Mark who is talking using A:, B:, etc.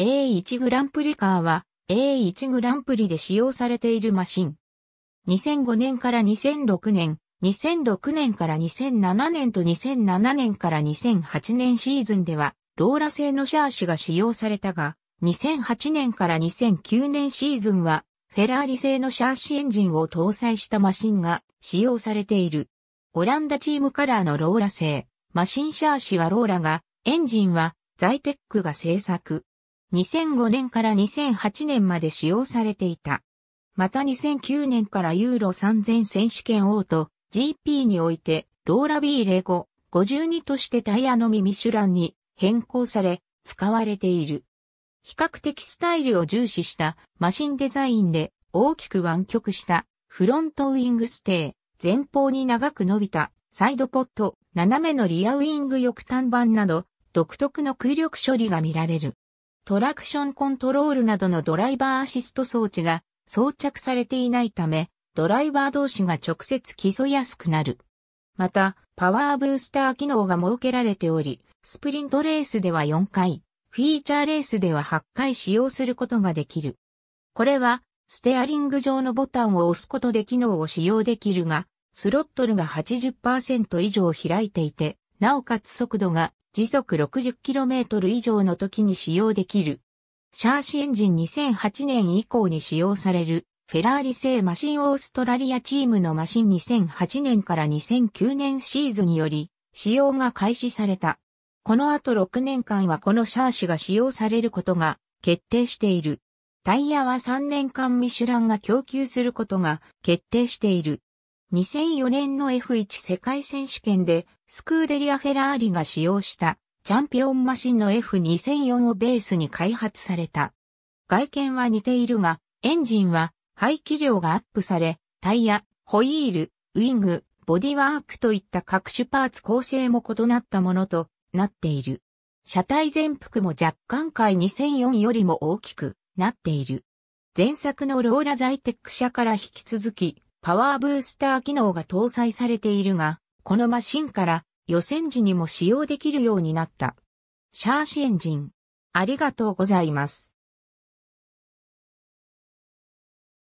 A: A1 グランプリカーは A1 グランプリで使用されているマシン。2005年から2006年、2006年から2007年と2007年から2008年シーズンでは、ローラ製のシャーシが使用されたが、2008年から2009年シーズンは、フェラーリ製のシャーシエンジンを搭載したマシンが使用されている。オランダチームカラーのローラ製、マシンシャーシはローラが、エンジンはザイテックが製作。2005年から2008年まで使用されていた。また2009年からユーロ3000選手権王と GP においてローラ B05、52としてタイヤのみミシュランに変更され使われている。比較的スタイルを重視したマシンデザインで大きく湾曲したフロントウィングステー、前方に長く伸びたサイドポット、斜めのリアウィング翼端板など独特の空力処理が見られる。トラクションコントロールなどのドライバーアシスト装置が装着されていないため、ドライバー同士が直接競いやすくなる。また、パワーブースター機能が設けられており、スプリントレースでは4回、フィーチャーレースでは8回使用することができる。これは、ステアリング上のボタンを押すことで機能を使用できるが、スロットルが80%以上開いていて、なおかつ速度が時速 60km 以上の時に使用できる。シャーシエンジン2008年以降に使用されるフェラーリ製マシンオーストラリアチームのマシン2008年から2009年シーズンにより使用が開始された。この後6年間はこのシャーシが使用されることが決定している。タイヤは3年間ミシュランが供給することが決定している。2004年の F1 世界選手権でスクーデリア・フェラーリが使用したチャンピオンマシンの F2004 をベースに開発された。外見は似ているが、エンジンは排気量がアップされ、タイヤ、ホイール、ウィング、ボディワークといった各種パーツ構成も異なったものとなっている。車体全幅も若干回2004よりも大きくなっている。前作のローラザイテック車から引き続き、パワーブースター機能が搭載されているが、このマシンから予選時にも使用できるようになった。シャーシエンジン。ありがとうございます。